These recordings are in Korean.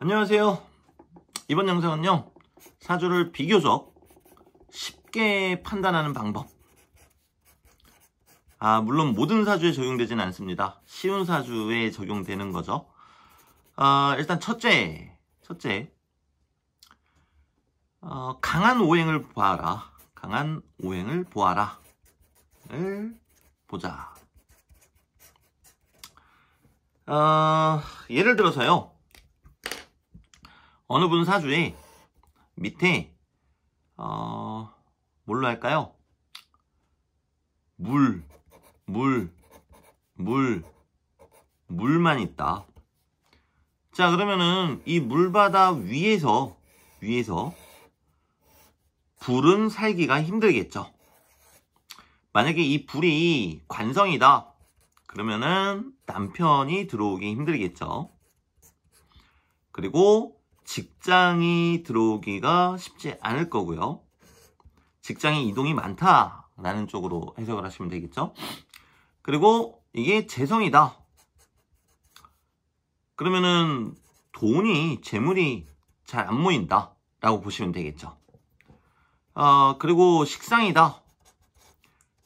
안녕하세요 이번 영상은요 사주를 비교적 쉽게 판단하는 방법 아 물론 모든 사주에 적용되진 않습니다 쉬운 사주에 적용되는 거죠 아, 일단 첫째 첫째 어, 강한 오행을 보아라 강한 오행을 보아라 를 보자 어, 예를 들어서요 어느 분 사주에 밑에 어 뭘로 할까요? 물, 물, 물, 물만 있다. 자 그러면은 이 물바다 위에서 위에서 불은 살기가 힘들겠죠. 만약에 이 불이 관성이다. 그러면은 남편이 들어오기 힘들겠죠. 그리고 직장이 들어오기가 쉽지 않을 거고요. 직장의 이동이 많다라는 쪽으로 해석을 하시면 되겠죠. 그리고 이게 재성이다. 그러면은 돈이 재물이 잘 안 모인다 라고 보시면 되겠죠 어, 그리고 식상이다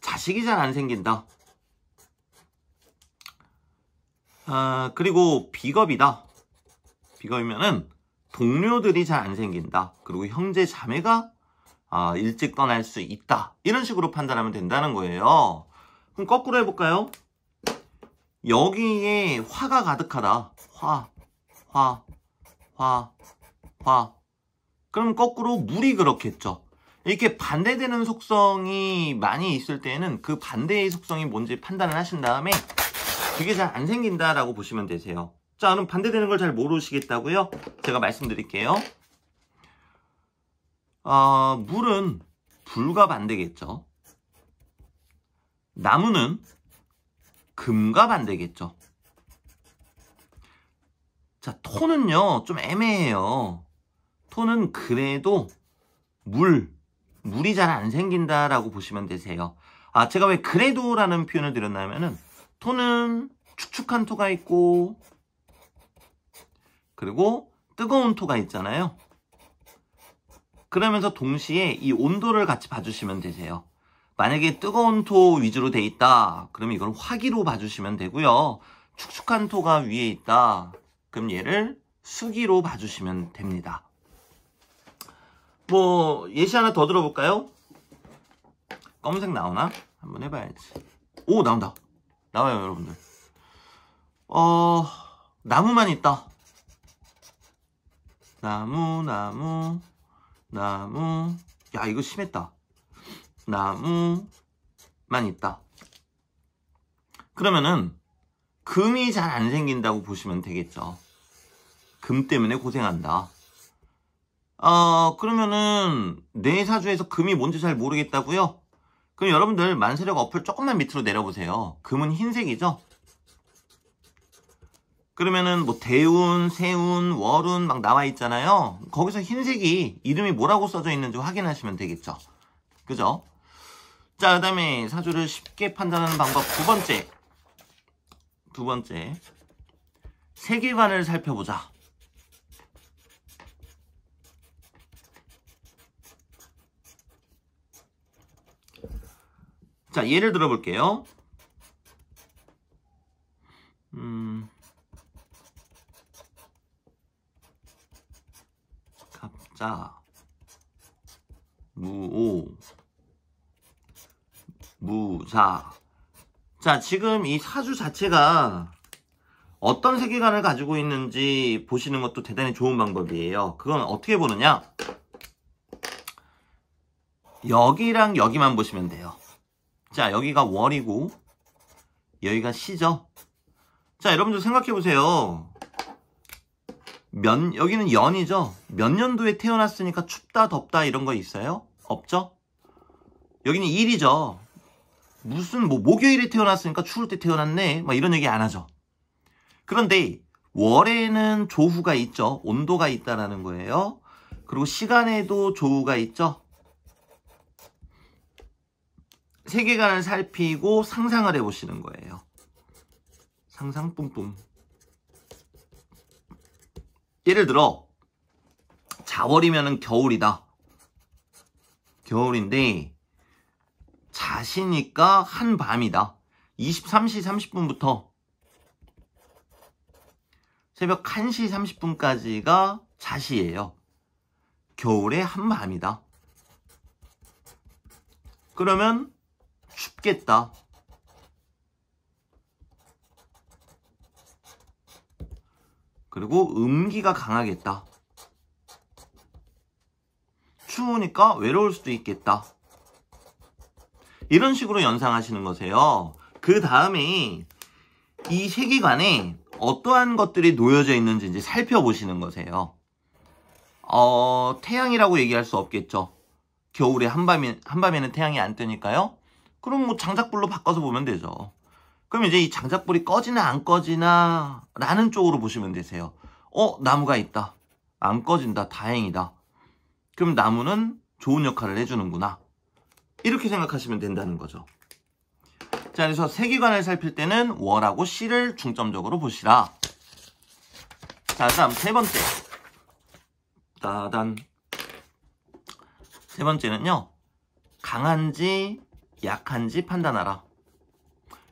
자식이 잘 안 생긴다 어, 그리고 비겁이다 비겁이면은 동료들이 잘 안 생긴다. 그리고 형제 자매가 아, 일찍 떠날 수 있다. 이런 식으로 판단하면 된다는 거예요. 그럼 거꾸로 해볼까요? 여기에 화가 가득하다. 화, 화, 화, 화. 그럼 거꾸로 물이 그렇겠죠. 이렇게 반대되는 속성이 많이 있을 때는 에그 반대의 속성이 뭔지 판단을 하신 다음에 그게 잘 안 생긴다라고 보시면 되세요. 자는 반대되는 걸 잘 모르시겠다고요? 제가 말씀드릴게요. 어, 물은 불과 반대겠죠. 나무는 금과 반대겠죠. 자, 토는요, 좀 애매해요. 토는 그래도 물, 물이 잘 안 생긴다라고 보시면 되세요. 아, 제가 왜 그래도라는 표현을 드렸냐면은, 토는 축축한 토가 있고, 그리고 뜨거운 토가 있잖아요. 그러면서 동시에 이 온도를 같이 봐주시면 되세요. 만약에 뜨거운 토 위주로 돼 있다. 그러면 이걸 화기로 봐주시면 되고요. 축축한 토가 위에 있다. 그럼 얘를 수기로 봐주시면 됩니다. 뭐 예시 하나 더 들어볼까요? 검은색 나오나? 한번 해봐야지. 오 나온다. 나와요 여러분들. 어 나무만 있다. 나무 나무 나무 야 이거 심했다 나무만 있다 그러면은 금이 잘 안 생긴다고 보시면 되겠죠 금 때문에 고생한다 어 그러면은 내 사주에서 금이 뭔지 잘 모르겠다고요? 그럼 여러분들 만세력 어플 조금만 밑으로 내려보세요 금은 흰색이죠? 그러면은 뭐 대운, 세운, 월운 막 나와 있잖아요. 거기서 흰색이 이름이 뭐라고 써져 있는지 확인하시면 되겠죠. 그죠? 자, 그 다음에 사주를 쉽게 판단하는 방법 두 번째. 두 번째. 세계관을 살펴보자. 자, 예를 들어 볼게요. 음, 짜 무오 무사 자 지금 이 사주 자체가 어떤 세계관을 가지고 있는지 보시는 것도 대단히 좋은 방법이에요 그건 어떻게 보느냐 여기랑 여기만 보시면 돼요 자 여기가 월이고 여기가 시죠 자 여러분들 생각해 보세요 면 여기는 연이죠. 몇 년도에 태어났으니까 춥다 덥다 이런 거 있어요? 없죠? 여기는 일이죠. 무슨 뭐 목요일에 태어났으니까 추울 때 태어났네. 막 이런 얘기 안 하죠. 그런데 월에는 조후가 있죠. 온도가 있다라는 거예요. 그리고 시간에도 조후가 있죠. 세계관을 살피고 상상을 해보시는 거예요. 상상 뿜뿜. 예를 들어 자월이면 겨울이다. 겨울인데 자시니까 한밤이다. 23시 30분부터 새벽 1시 30분까지가 자시예요. 겨울의 한밤이다. 그러면 춥겠다. 그리고 음기가 강하겠다. 추우니까 외로울 수도 있겠다. 이런 식으로 연상하시는 거세요. 그 다음에 이 세기관에 어떠한 것들이 놓여져 있는지 이제 살펴보시는 거세요. 어, 태양이라고 얘기할 수 없겠죠. 겨울에 한밤에, 한밤에는 태양이 안 뜨니까요. 그럼 뭐 장작불로 바꿔서 보면 되죠. 그럼 이제 이 장작불이 꺼지나 안 꺼지나 라는 쪽으로 보시면 되세요. 어, 나무가 있다. 안 꺼진다. 다행이다. 그럼 나무는 좋은 역할을 해주는구나. 이렇게 생각하시면 된다는 거죠. 자, 그래서 세기관을 살필 때는 월하고 시를 중점적으로 보시라. 자, 다음 세 번째. 따단. 세 번째는요. 강한지 약한지 판단하라.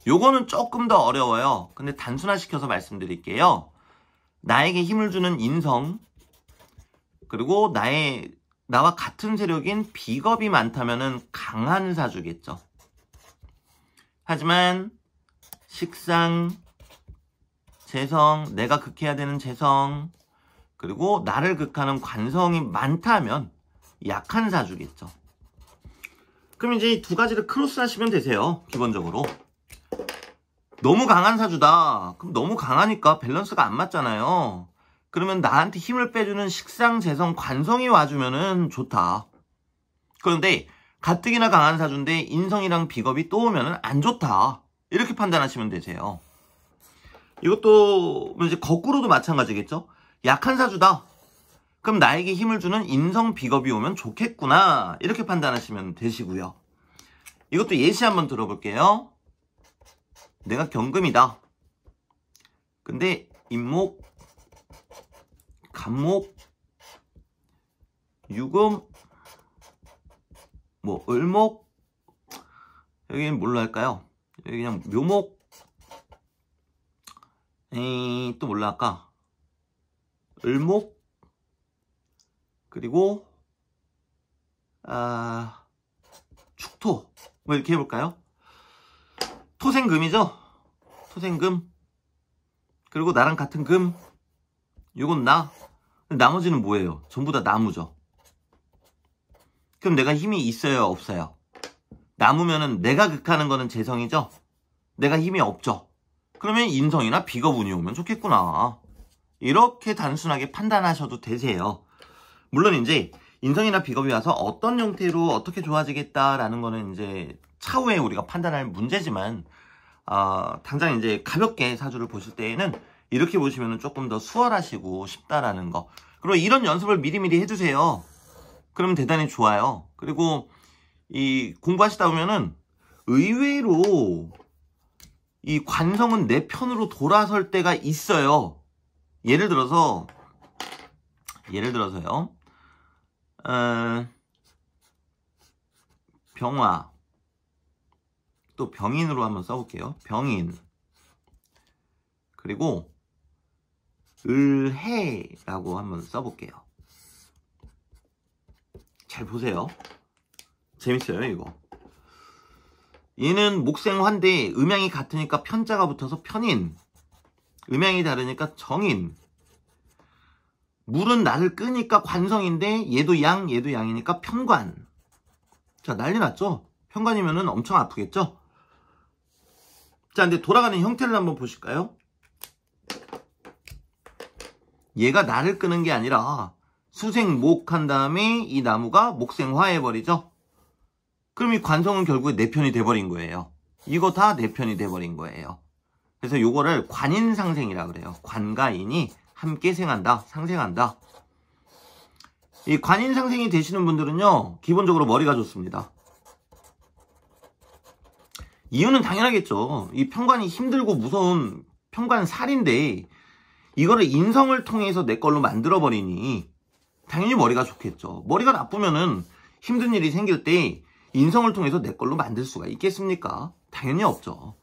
요거는 조금 더 어려워요. 근데 단순화시켜서 말씀드릴게요. 나에게 힘을 주는 인성, 그리고 나의, 나와 같은 세력인 비겁이 많다면 강한 사주겠죠. 하지만, 식상, 재성, 내가 극해야 되는 재성, 그리고 나를 극하는 관성이 많다면 약한 사주겠죠. 그럼 이제 이 두 가지를 크로스 하시면 되세요. 기본적으로. 너무 강한 사주다. 그럼 너무 강하니까 밸런스가 안 맞잖아요. 그러면 나한테 힘을 빼주는 식상, 재성, 관성이 와주면 좋다. 그런데 가뜩이나 강한 사주인데 인성이랑 비겁이 또오면안 좋다. 이렇게 판단하시면 되세요. 이것도 뭐 이제 거꾸로도 마찬가지겠죠? 약한 사주다. 그럼 나에게 힘을 주는 인성 비겁이 오면 좋겠구나. 이렇게 판단하시면 되시고요. 이것도 예시 한번 들어볼게요. 내가 경금이다. 근데 임목, 간목, 유금, 뭐 을목, 여기는 뭘로 할까요? 여기 그냥 묘목, 에이, 또 뭘로 할까? 을목, 그리고 아 축토 뭐 이렇게 해볼까요? 토생금이죠? 토생금. 그리고 나랑 같은 금. 요건 나. 나머지는 뭐예요? 전부 다 나무죠. 그럼 내가 힘이 있어요? 없어요? 나무면은 내가 극하는 거는 재성이죠? 내가 힘이 없죠? 그러면 인성이나 비거운이 오면 좋겠구나. 이렇게 단순하게 판단하셔도 되세요. 물론 이제 인성이나 비겁이 와서 어떤 형태로 어떻게 좋아지겠다라는 거는 이제 차후에 우리가 판단할 문제지만 어, 당장 이제 가볍게 사주를 보실 때에는 이렇게 보시면 조금 더 수월하시고 쉽다라는 거 그리고 이런 연습을 미리미리 해주세요 그러면 대단히 좋아요 그리고 이 공부하시다 보면은 의외로 이 관성은 내 편으로 돌아설 때가 있어요 예를 들어서 예를 들어서요 어, 병화 또 병인으로 한번 써볼게요. 병인. 그리고 을해라고 한번 써볼게요. 잘 보세요. 재밌어요, 이거. 얘는 목생환인데음향이 같으니까 편자가 붙어서 편인. 음향이 다르니까 정인. 물은 나를 끄니까 관성인데 얘도 양, 얘도 양이니까 편관. 자, 난리 났죠? 편관이면 엄청 아프겠죠? 자, 근데 돌아가는 형태를 한번 보실까요? 얘가 나를 끄는 게 아니라 수생목 한 다음에 이 나무가 목생화 해버리죠? 그럼 이 관성은 결국에 내 네 편이 돼버린 거예요. 이거 다내 네 편이 돼버린 거예요. 그래서 요거를 관인상생이라 그래요. 관가인이 함께 생한다, 상생한다. 이 관인상생이 되시는 분들은요, 기본적으로 머리가 좋습니다. 이유는 당연하겠죠. 이 평관이 힘들고 무서운 평관 살인데 이거를 인성을 통해서 내 걸로 만들어버리니 당연히 머리가 좋겠죠. 머리가 나쁘면은 힘든 일이 생길 때 인성을 통해서 내 걸로 만들 수가 있겠습니까? 당연히 없죠.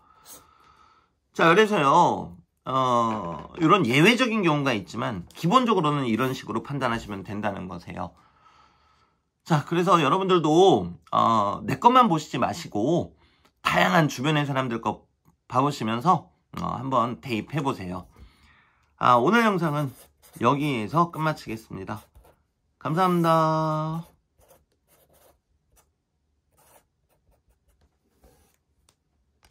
자, 그래서요. 어, 이런 예외적인 경우가 있지만 기본적으로는 이런 식으로 판단하시면 된다는 거세요. 자, 그래서 여러분들도 어, 내 것만 보시지 마시고 다양한 주변의 사람들 거 봐보시면서 어, 한번 대입해 보세요. 아, 오늘 영상은 여기에서 끝마치겠습니다. 감사합니다.